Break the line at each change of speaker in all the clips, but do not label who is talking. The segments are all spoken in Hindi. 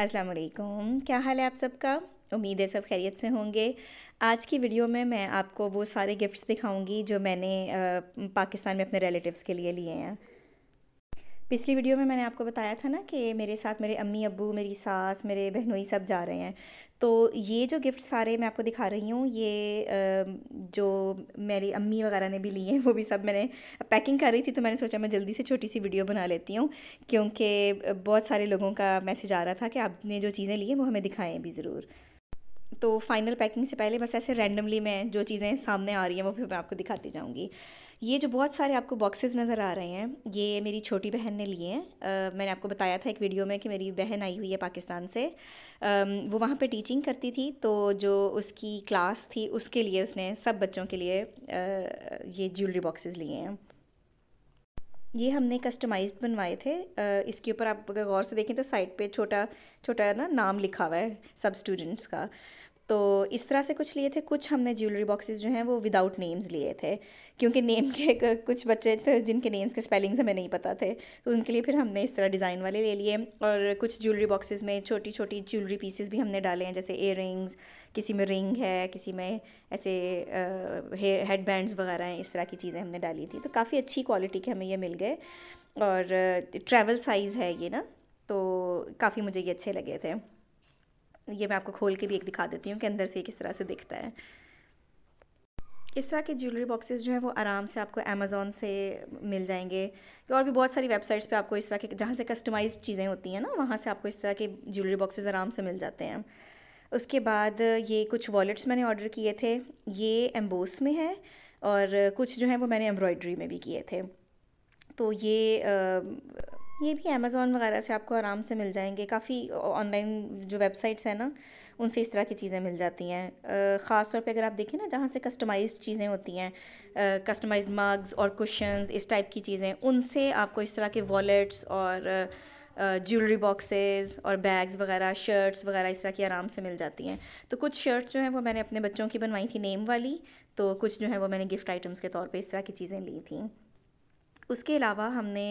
अस्सलाम वालेकुम क्या हाल है आप सबका उम्मीद है सब खैरियत से होंगे आज की वीडियो में मैं आपको वो सारे गिफ्ट्स दिखाऊंगी जो मैंने पाकिस्तान में अपने रिलेटिव्स के लिए लिए हैं पिछली वीडियो में मैंने आपको बताया था ना कि मेरे साथ मेरे अम्मी अबू मेरी सास मेरे बहनोई सब जा रहे हैं तो ये जो गिफ्ट सारे मैं आपको दिखा रही हूँ ये जो मेरी अम्मी वगैरह ने भी लिए हैं वो भी सब मैंने पैकिंग कर रही थी तो मैंने सोचा मैं जल्दी से छोटी सी वीडियो बना लेती हूँ क्योंकि बहुत सारे लोगों का मैसेज आ रहा था कि आपने जो चीज़ें ली हैं वो हमें दिखाएं भी ज़रूर तो फाइनल पैकिंग से पहले बस ऐसे रैंडमली मैं जो चीज़ें सामने आ रही हैं वो फिर मैं आपको दिखाती जाऊँगी ये जो बहुत सारे आपको बॉक्सेस नज़र आ रहे हैं ये मेरी छोटी बहन ने लिए हैं मैंने आपको बताया था एक वीडियो में कि मेरी बहन आई हुई है पाकिस्तान से आ, वो वहाँ पे टीचिंग करती थी तो जो उसकी क्लास थी उसके लिए उसने सब बच्चों के लिए आ, ये ज्वेलरी बॉक्सेस लिए हैं ये हमने कस्टमाइज्ड बनवाए थे इसके ऊपर आप अगर गौर से देखें तो साइड पे छोटा छोटा ना नाम लिखा हुआ है सब स्टूडेंट्स का तो इस तरह से कुछ लिए थे कुछ हमने ज्वेलरी बॉक्सेस जो हैं वो विदाउट नेम्स लिए थे क्योंकि नेम के कुछ बच्चे थे जिनके नेम्स के स्पेलिंग्स हमें नहीं पता थे तो उनके लिए फिर हमने इस तरह डिज़ाइन वाले ले लिए और कुछ ज्वेलरी बॉक्सेस में छोटी छोटी ज्वेलरी पीसेस भी हमने डाले हैं जैसे एयर किसी में रिंग है किसी में ऐसे हेड बैंड्स वगैरह हैं इस तरह की चीज़ें हमने डाली थी तो काफ़ी अच्छी क्वालिटी के हमें ये मिल गए और ट्रैवल साइज़ है ये ना तो काफ़ी मुझे ये अच्छे लगे थे ये मैं आपको खोल के भी एक दिखा देती हूँ कि अंदर से किस तरह से दिखता है इस तरह के ज्वेलरी बॉक्सेस जो हैं वो आराम से आपको अमेज़ोन से मिल जाएंगे तो और भी बहुत सारी वेबसाइट्स पे आपको इस तरह के जहाँ से कस्टमाइज्ड चीज़ें होती हैं ना वहाँ से आपको इस तरह के ज्वेलरी बॉक्सेस आराम से मिल जाते हैं उसके बाद ये कुछ वॉलेट्स मैंने ऑर्डर किए थे ये एम्बोस में है और कुछ जो है वो मैंने एम्ब्रॉयड्री में भी किए थे तो ये आ, ये भी अमेज़ोन वगैरह से आपको आराम से मिल जाएंगे काफ़ी ऑनलाइन जो वेबसाइट्स हैं ना उनसे इस तरह की चीज़ें मिल जाती हैं ख़ास तौर पे अगर आप देखें ना जहाँ से कस्टमाइज्ड चीज़ें होती हैं कस्टमाइज्ड मग्स और कुशंस इस टाइप की चीज़ें उनसे आपको इस तरह के वॉलेट्स और ज्वेलरी बॉक्सेस और बैग्स वगैरह शर्ट्स वगैरह इस तरह की आराम से मिल जाती हैं तो कुछ शर्ट्स जो हैं वो मैंने अपने बच्चों की बनवाई थी नेम वाली तो कुछ जो है वो मैंने गिफ्ट आइटम्स के तौर पर इस तरह की चीज़ें ली थी उसके अलावा हमने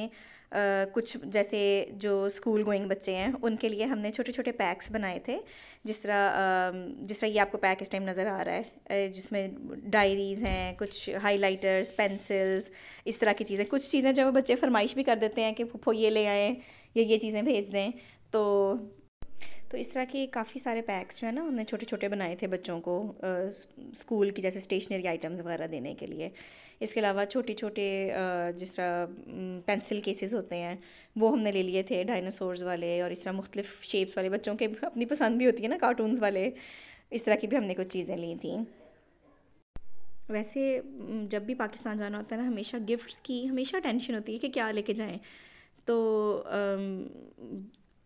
आ, कुछ जैसे जो स्कूल गोइंग बच्चे हैं उनके लिए हमने छोटे छोटे पैक्स बनाए थे जिस तरह जिस तरह ये आपको पैक इस टाइम नज़र आ रहा है जिसमें डायरीज़ हैं कुछ हाइलाइटर्स पेंसिल्स इस तरह की चीज़ें कुछ चीज़ें जब बच्चे फरमाइश भी कर देते हैं कि फो ये ले आएँ या ये चीज़ें भेज दें तो तो इस तरह के काफ़ी सारे पैक्स जो है ना हमने छोटे छोटे बनाए थे बच्चों को स्कूल की जैसे स्टेशनरी आइटम्स वगैरह देने के लिए इसके अलावा छोटे छोटे जिस तरह पेंसिल केसेस होते हैं वो हमने ले लिए थे डायनासोर्स वाले और इस तरह मुख्तलिफ शेप्स वाले बच्चों के अपनी पसंद भी होती है ना कार्टून्स वाले इस तरह की भी हमने कुछ चीज़ें ली थी वैसे जब भी पाकिस्तान जाना होता है ना हमेशा गिफ्ट्स की हमेशा टेंशन होती है कि क्या लेके जाएं तो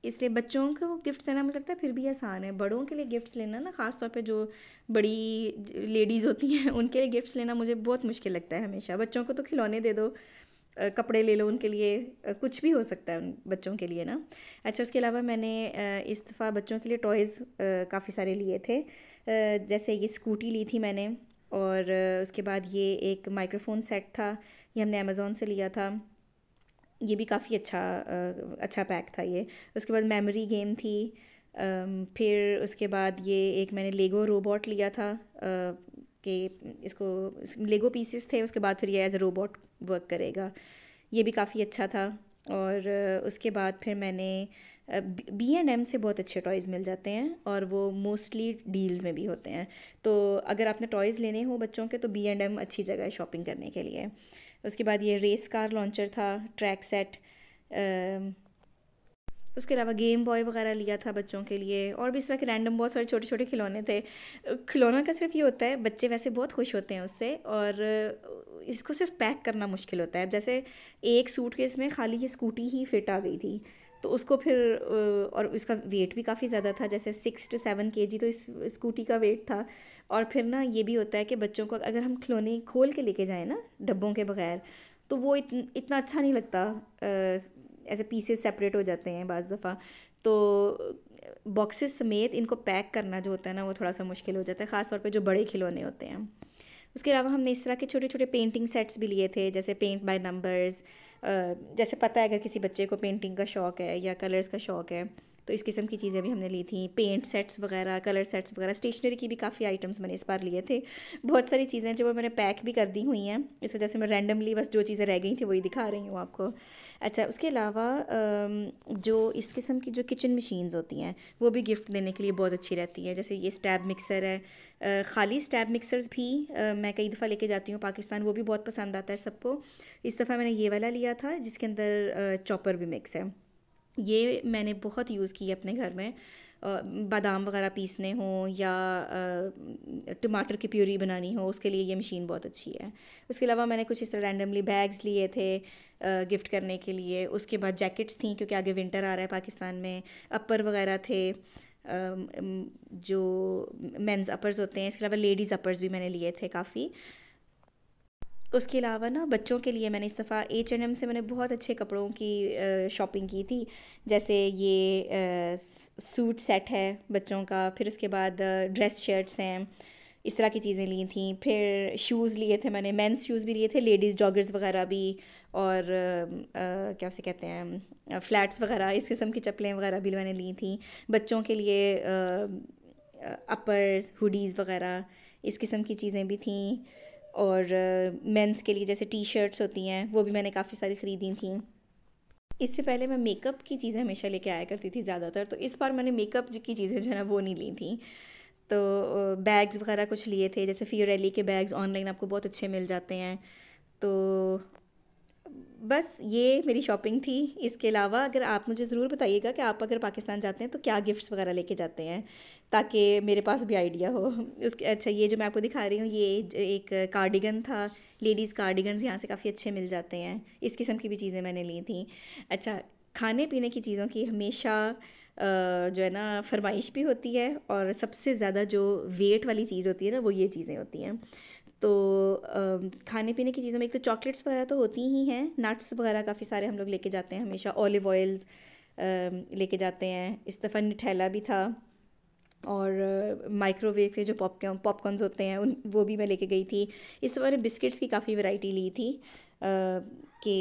इसलिए बच्चों को गिफ्ट्स देना मुझे लगता है फिर भी आसान है बड़ों के लिए गिफ्ट्स लेना ना ख़ास तौर पे जो बड़ी लेडीज़ होती हैं उनके लिए गिफ्ट्स लेना मुझे बहुत मुश्किल लगता है हमेशा बच्चों को तो खिलौने दे दो कपड़े ले लो उनके लिए कुछ भी हो सकता है उन बच्चों के लिए ना अच्छा उसके अलावा मैंने इस दफ़ा बच्चों के लिए टॉयज़ काफ़ी सारे लिए थे जैसे ये स्कूटी ली थी मैंने और उसके बाद ये एक माइक्रोफोन सेट था ये हमने अमेज़ोन से लिया था ये भी काफ़ी अच्छा अच्छा पैक था ये उसके बाद मेमोरी गेम थी फिर उसके बाद ये एक मैंने लेगो रोबोट लिया था कि इसको लेगो पीसेस थे उसके बाद फिर ये एज अ रोबोट वर्क करेगा ये भी काफ़ी अच्छा था और उसके बाद फिर मैंने बी एंड एम से बहुत अच्छे टॉयज़ मिल जाते हैं और वो मोस्टली डील्स में भी होते हैं तो अगर आपने टॉयज़ लेने हो बच्चों के तो बी एंड एम अच्छी जगह है शॉपिंग करने के लिए उसके बाद ये रेस कार लॉन्चर था ट्रैक सेट उसके अलावा गेम बॉय वगैरह लिया था बच्चों के लिए और भी इस तरह के रैंडम बहुत सारे छोटे छोटे खिलौने थे खिलौना का सिर्फ ये होता है बच्चे वैसे बहुत खुश होते हैं उससे और इसको सिर्फ पैक करना मुश्किल होता है जैसे एक सूट के इसमें खाली ये स्कूटी ही फिट आ गई थी तो उसको फिर और इसका वेट भी काफ़ी ज़्यादा था जैसे सिक्स टू सेवन के जी तो इस स्कूटी का वेट था और फिर ना ये भी होता है कि बच्चों को अगर हम खिलौने खोल के लेके जाएँ ना डब्बों के बगैर तो वो इतन, इतना अच्छा नहीं लगता ऐसे पीसेस सेपरेट हो जाते हैं बज़ दफ़ा तो बॉक्सेस समेत इनको पैक करना जो होता है ना वो थोड़ा सा मुश्किल हो जाता है ख़ासतौर पर जो बड़े खिलौने होते हैं उसके अलावा हमने इस तरह के छोटे छोटे पेंटिंग सेट्स भी लिए थे जैसे पेंट बाय नंबर्स जैसे पता है अगर किसी बच्चे को पेंटिंग का शौक़ है या कलर्स का शौक़ है तो इस किस्म की चीज़ें भी हमने ली थी पेंट सेट्स वगैरह कलर सेट्स वगैरह स्टेशनरी की भी काफ़ी आइटम्स मैंने इस बार लिए थे बहुत सारी चीज़ें जो वो मैंने पैक भी कर दी हुई हैं इस वजह से मैं रैंडमली बस जो चीज़ें रह गई थी वही दिखा रही हूँ आपको अच्छा उसके अलावा जो इस किस्म की जो किचन मशीन्स होती हैं वो भी गिफ्ट देने के लिए बहुत अच्छी रहती है जैसे ये स्टैब मिक्सर है खाली स्टैब मिक्सर्स भी मैं कई दफ़ा लेके जाती हूँ पाकिस्तान वो भी बहुत पसंद आता है सबको इस दफ़ा मैंने ये वाला लिया था जिसके अंदर चॉपर भी मिक्स है ये मैंने बहुत यूज़ की है अपने घर में बादाम वगैरह पीसने हो या टमाटर की प्यूरी बनानी हो उसके लिए ये मशीन बहुत अच्छी है उसके अलावा मैंने कुछ इस तरह रैंडमली बैग्स लिए थे गिफ्ट करने के लिए उसके बाद जैकेट्स थी क्योंकि आगे विंटर आ रहा है पाकिस्तान में अपर वगैरह थे जो मेंस अपर्स होते हैं इसके अलावा लेडीज़ अपर्स भी मैंने लिए थे काफ़ी तो उसके अलावा ना बच्चों के लिए मैंने इस दफ़ा एच एंड एम से मैंने बहुत अच्छे कपड़ों की शॉपिंग की थी जैसे ये सूट सेट है बच्चों का फिर उसके बाद ड्रेस शर्ट्स हैं इस तरह की चीज़ें ली थी फिर शूज़ लिए थे मैंने मेंस शूज़ भी लिए थे लेडीज़ जॉगर्स वगैरह भी और आ, क्या उसे कहते हैं फ्लैट्स वगैरह इस किस्म की चप्पलें वगैरह भी मैंने ली थी बच्चों के लिए आ, अपर्स हुडीज़ वगैरह इस किस्म की चीज़ें भी थी और मेंस के लिए जैसे टी शर्ट्स होती हैं वो भी मैंने काफ़ी सारी ख़रीदी थी इससे पहले मैं मेकअप की चीज़ें हमेशा लेके आया करती थी ज़्यादातर तो इस बार मैंने मेकअप की चीज़ें जो है ना वो नहीं ली थी तो बैग्स वगैरह कुछ लिए थे जैसे फियोरेली के बैग्स ऑनलाइन आपको बहुत अच्छे मिल जाते हैं तो बस ये मेरी शॉपिंग थी इसके अलावा अगर आप मुझे ज़रूर बताइएगा कि आप अगर पाकिस्तान जाते हैं तो क्या गिफ्ट्स वगैरह लेके जाते हैं ताकि मेरे पास भी आइडिया हो उसके अच्छा ये जो मैं आपको दिखा रही हूँ ये एक कार्डिगन था लेडीज़ कार्डिगन यहाँ से काफ़ी अच्छे मिल जाते हैं इस किस्म की भी चीज़ें मैंने ली थी अच्छा खाने पीने की चीज़ों की हमेशा जो है ना फरमाइश भी होती है और सबसे ज़्यादा जो वेट वाली चीज़ होती है ना वो ये चीज़ें होती हैं तो खाने पीने की चीज़ों में एक तो चॉकलेट्स वगैरह तो होती ही हैं नट्स वगैरह काफ़ी सारे हम लोग लेके जाते हैं हमेशा ऑलिव ऑयल्स लेके जाते हैं इस दफ़ा निठैला भी था और माइक्रोवेव के जो पॉपकॉर्न पॉपकॉर्नस होते हैं उन वो भी मैं लेके गई थी इस ने बिस्किट्स की काफ़ी वैरायटी ली थी कि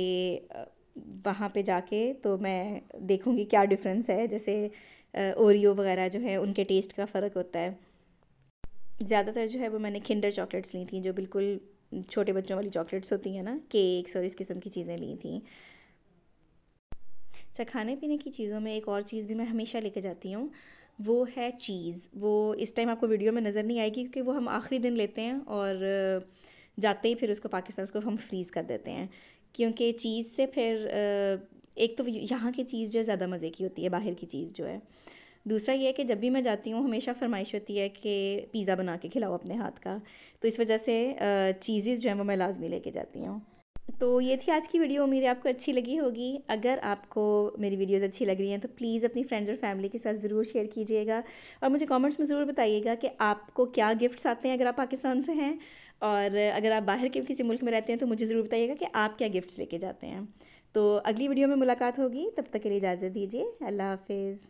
वहाँ पे जाके तो मैं देखूँगी क्या डिफरेंस है जैसे ओरियो वगैरह जो है उनके टेस्ट का फ़र्क होता है ज़्यादातर जो है वो मैंने खिंडर चॉकलेट्स ली थी जो बिल्कुल छोटे बच्चों वाली चॉकलेट्स होती हैं ना केक्स और इस किस्म की चीज़ें ली थी अच्छा खाने पीने की चीज़ों में एक और चीज़ भी मैं हमेशा लेके जाती हूँ वो है चीज़ वो इस टाइम आपको वीडियो में नज़र नहीं आएगी क्योंकि वो हम आखिरी दिन लेते हैं और जाते ही फिर उसको पाकिस्तान उसको हम फ्रीज़ कर देते हैं क्योंकि चीज़ से फिर एक तो यहाँ की चीज़ जो है ज़्यादा मज़े की होती है बाहर की चीज़ जो है दूसरा ये है कि जब भी मैं जाती हूँ हमेशा फरमाइश होती है कि पिज़्ज़ा बना के खिलाओ अपने हाथ का तो इस वजह से चीज़ेज़ जो हैं वो मैं लाजमी लेके जाती हूँ तो ये थी आज की वीडियो उम्मीद आपको अच्छी लगी होगी अगर आपको मेरी वीडियोज़ अच्छी लग रही हैं तो प्लीज़ अपनी फ्रेंड्स और फैमिली के साथ ज़रूर शेयर कीजिएगा और मुझे कमेंट्स में ज़रूर बताइएगा कि आपको क्या गिफ्ट्स आते हैं अगर आप पाकिस्तान से हैं और अगर आप बाहर के किसी मुल्क में रहते हैं तो मुझे ज़रूर बताइएगा कि आप क्या गिफ्ट्स लेके जाते हैं तो अगली वीडियो में मुलाकात होगी तब तक के लिए इजाज़त दीजिए अल्लाह हाफिज़